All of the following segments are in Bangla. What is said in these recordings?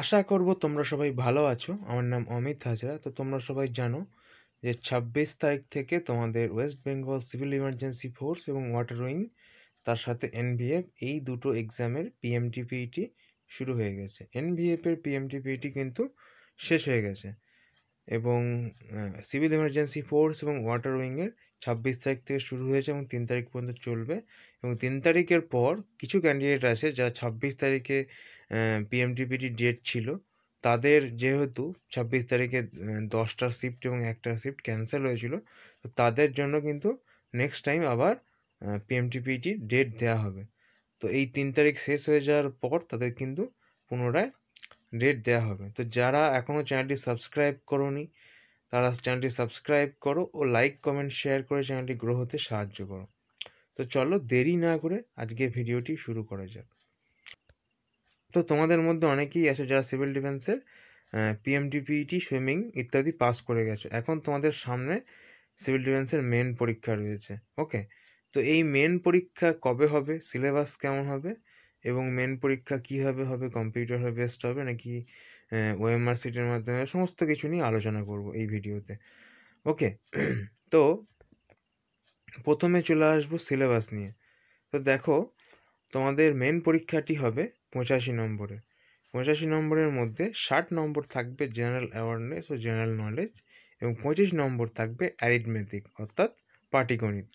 আশা করব তোমরা সবাই ভালো আছো আমার নাম অমিত হাজরা তো তোমরা সবাই জানো যে ছাব্বিশ তারিখ থেকে তোমাদের West Bengal civil emergency force এবং ওয়াটার উইং তার সাথে এনভিএফ এই দুটো এক্সামের পিএমটিপিইটি e শুরু হয়ে গেছে এনভিএফের পিএমটিপিইটি e কিন্তু শেষ হয়ে গেছে এবং সিভিল ইমার্জেন্সি ফোর্স এবং ওয়াটার উইংয়ের ছাব্বিশ তারিখ থেকে শুরু হয়েছে এবং তিন তারিখ পর্যন্ত চলবে এবং তিন তারিখের পর কিছু ক্যান্ডিডেট আছে যা ছাব্বিশ তারিখে পিএমটিপিটি ডেট ছিল তাদের যেহেতু ছাব্বিশ তারিখে দশটা শিফট এবং একটা শিফট ক্যান্সেল হয়েছিল তো তাদের জন্য কিন্তু নেক্সট টাইম আবার পিএমটিপিটির ডেট দেওয়া হবে তো এই তিন তারিখ শেষ হয়ে যাওয়ার পর তাদের কিন্তু পুনরায় ডেট দেওয়া হবে তো যারা এখনও চ্যানেলটি সাবস্ক্রাইব করনি তারা চ্যানেলটি সাবস্ক্রাইব করো ও লাইক কমেন্ট শেয়ার করে চ্যানেলটি গ্রো হতে সাহায্য করো তো চলো দেরি না করে আজকে ভিডিওটি শুরু করা যাক তো তোমাদের মধ্যে অনেকেই আছো যারা সিভিল ডিফেন্সের পিএমডিপিটি সুইমিং ইত্যাদি পাস করে গেছো এখন তোমাদের সামনে সিভিল ডিফেন্সের মেন পরীক্ষা রয়েছে ওকে তো এই মেন পরীক্ষা কবে হবে সিলেবাস কেমন হবে এবং মেন পরীক্ষা কীভাবে হবে কম্পিউটার হবে বেস্ট হবে নাকি ওএমআর সিটের মাধ্যমে সমস্ত কিছু নিয়ে আলোচনা করব এই ভিডিওতে ওকে তো প্রথমে চলে আসবো সিলেবাস নিয়ে তো দেখো তোমাদের মেন পরীক্ষাটি হবে পঁচাশি নম্বরে পঁচাশি নম্বরের মধ্যে ষাট নম্বর থাকবে জেনারেল অ্যাওয়ারনেস ও জেনারেল নলেজ এবং পঁচিশ নম্বর থাকবে অ্যারিথমেটিক অর্থাৎ পাটিগণিত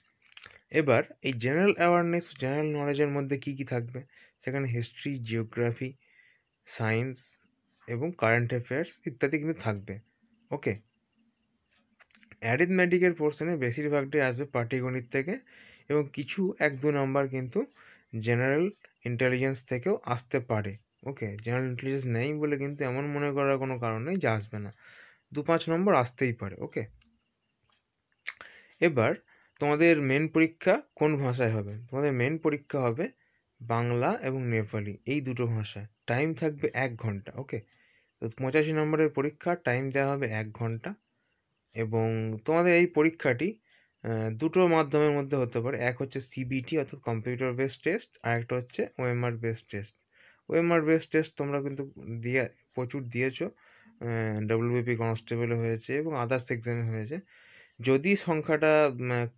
এবার এই জেনারেল অ্যাওয়ারনেস ও জেনারেল নলেজের মধ্যে কি কি থাকবে সেখানে হিস্ট্রি জিওগ্রাফি সায়েন্স এবং কারেন্ট অ্যাফেয়ার্স ইত্যাদি কিন্তু থাকবে ওকে অ্যারিথমেটিকের পোর্শনে বেশিরভাগটাই আসবে পাটিগণিত থেকে এবং কিছু এক দু নম্বর কিন্তু জেনারেল ইন্টেলিজেন্স থেকেও আসতে পারে ওকে জেনারেল ইন্টেলিজেন্স নেই বলে কিন্তু এমন মনে করার কোনো কারণ নেই যে আসবে না দু পাঁচ নম্বর আসতেই পারে ওকে এবার তোমাদের মেন পরীক্ষা কোন ভাষায় হবে তোমাদের মেন পরীক্ষা হবে বাংলা এবং নেপালি এই দুটো ভাষায় টাইম থাকবে এক ঘন্টা ওকে তো পঁচাশি নম্বরের পরীক্ষা টাইম দেওয়া হবে এক ঘন্টা এবং তোমাদের এই পরীক্ষাটি দুটো মাধ্যমের মধ্যে হতে পারে এক হচ্ছে সিবিটি অর্থাৎ কম্পিউটার বেস টেস্ট আর একটা হচ্ছে OMR base test OMR base test তোমরা কিন্তু দিয়ে প্রচুর দিয়েছো ডাব্লিউবিপি কনস্টেবল হয়েছে এবং আদার্স এক্সামে হয়েছে যদি সংখ্যাটা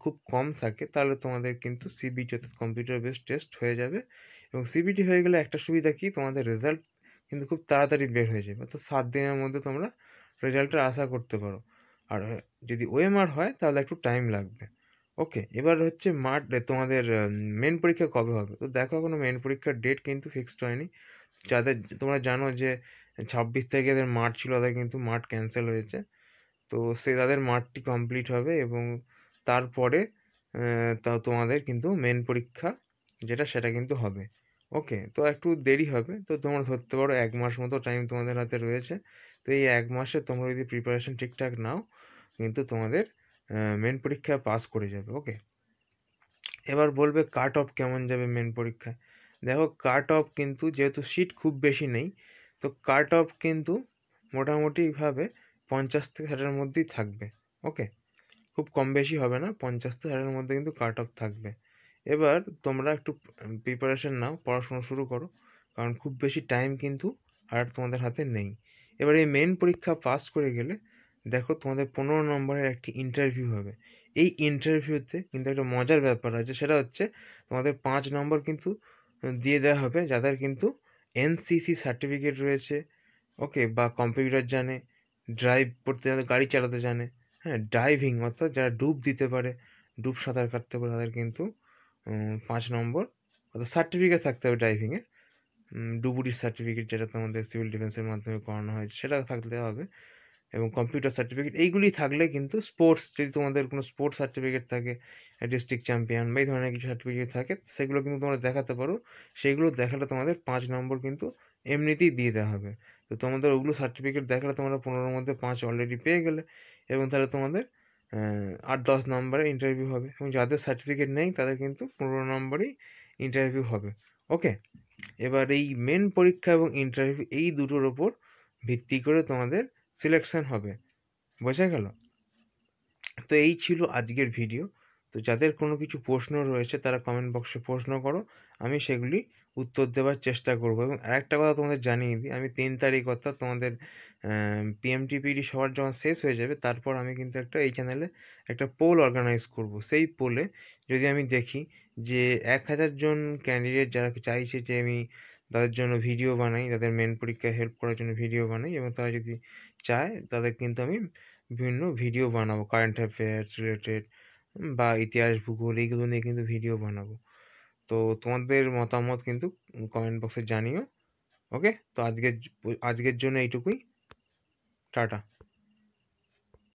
খুব কম থাকে তাহলে তোমাদের কিন্তু সিবিটি অর্থাৎ কম্পিউটার বেস টেস্ট হয়ে যাবে এবং সিবিটি হয়ে গেলে একটা সুবিধা কি তোমাদের রেজাল্ট কিন্তু খুব তাড়াতাড়ি বের হয়ে যাবে অর্থাৎ সাত দিনের মধ্যে তোমরা রেজাল্টটা আশা করতে পারো আর যদি ওএমআর হয় তাহলে একটু টাইম লাগবে ওকে এবার হচ্ছে মার্চ তোমাদের মেন পরীক্ষা কবে হবে তো দেখো এখনো মেন পরীক্ষার ডেট কিন্তু ফিক্সড হয়নি যাদের তোমরা জানো যে ছাব্বিশ থেকে যাদের মার্চ ছিল তাদের কিন্তু মার্চ ক্যান্সেল হয়েছে তো সে তাদের মার্চটি কমপ্লিট হবে এবং তারপরে তা তোমাদের কিন্তু মেন পরীক্ষা যেটা সেটা কিন্তু হবে ওকে তো একটু দেরি হবে তো তোমরা ধরতে পারো এক মাস মতো টাইম তোমাদের হাতে রয়েছে তো এই এক মাসে তোমরা যদি প্রিপারেশন ঠিকঠাক নাও কিন্তু তোমাদের মেন পরীক্ষা পাস করে যাবে ওকে এবার বলবে কাট অফ কেমন যাবে মেন পরীক্ষায় দেখো কাট অফ কিন্তু যেহেতু সিট খুব বেশি নেই তো কাট অফ কিন্তু মোটামুটিভাবে পঞ্চাশ থেকে ষাটের মধ্যেই থাকবে ওকে খুব কম বেশি হবে না পঞ্চাশ থেকে ষাটের মধ্যে কিন্তু কাট অফ থাকবে এবার তোমরা একটু প্রিপারেশান নাও পড়াশোনা শুরু করো কারণ খুব বেশি টাইম কিন্তু আর তোমাদের হাতে নেই এবার এই মেন পরীক্ষা পাস করে গেলে দেখো তোমাদের পনেরো নম্বরের একটি ইন্টারভিউ হবে এই ইন্টারভিউতে কিন্তু একটা মজার ব্যাপার আছে সেটা হচ্ছে তোমাদের পাঁচ নম্বর কিন্তু দিয়ে দেওয়া হবে যাদের কিন্তু এনসিসি সার্টিফিকেট রয়েছে ওকে বা কম্পিউটার জানে ড্রাইভ করতে যাদের গাড়ি চালাতে জানে হ্যাঁ ড্রাইভিং অর্থাৎ যারা ডুব দিতে পারে ডুব সাঁতার কাটতে পারে তাদের কিন্তু পাঁচ নম্বর অর্থাৎ সার্টিফিকেট থাকতে হবে ড্রাইভিংয়ের ডুবুরির সার্টিফিকেট যেটা তোমাদের সিভিল ডিফেন্সের মাধ্যমে করানো হয় সেটা থাকতে হবে এবং কম্পিউটার সার্টিফিকেট এইগুলি থাকলে কিন্তু স্পোর্টস যদি তোমাদের কোনো স্পোর্টস সার্টিফিকেট থাকে ডিস্ট্রিক্ট চ্যাম্পিয়ন বা এই ধরনের কিছু সার্টিফিকেট থাকে সেগুলো কিন্তু তোমরা দেখাতে পারো সেইগুলো দেখালে তোমাদের পাঁচ নম্বর কিন্তু এমনিতেই দিয়ে দেওয়া হবে তো তোমাদের ওগুলো সার্টিফিকেট দেখালে তোমরা পনেরোর মধ্যে পাঁচ অলরেডি পেয়ে গেলে এবং তাহলে তোমাদের আট দশ নম্বরে ইন্টারভিউ হবে এবং যাদের সার্টিফিকেট নেই তাদের কিন্তু পনেরো নম্বরেই ইন্টারভিউ হবে ওকে এবার এই মেন পরীক্ষা এবং ইন্টারভিউ এই দুটোর ওপর ভিত্তি করে তোমাদের সিলেকশন হবে বোঝা গেল তো এই ছিল আজকের ভিডিও তো যাদের কোনো কিছু প্রশ্ন রয়েছে তারা কমেন্ট বক্সে প্রশ্ন করো আমি সেগুলি উত্তর দেওয়ার চেষ্টা করব এবং আরেকটা কথা তোমাদের জানিয়ে দিই আমি তিন তারিখ অর্থাৎ তোমাদের পিএমটিপিডি সবার যখন শেষ হয়ে যাবে তারপর আমি কিন্তু একটা এই চ্যানেলে একটা পোল অর্গানাইজ করব সেই পোলে যদি আমি দেখি যে এক হাজার জন ক্যান্ডিডেট যারা চাইছে যে আমি তাদের জন্য ভিডিও বানাই তাদের মেন পরীক্ষায় হেল্প করার জন্য ভিডিও বানাই এবং তারা যদি চায় তাদের কিন্তু আমি বিভিন্ন ভিডিও বানাবো কারেন্ট অ্যাফেয়ার্স রিলেটেড বা ইতিহাস ভূগোল এইগুলো নিয়ে কিন্তু ভিডিও বানাবো তো তোমাদের মতামত কিন্তু কমেন্ট বক্সে জানিও ওকে তো আজকের আজকের জন্য এইটুকুই টাটা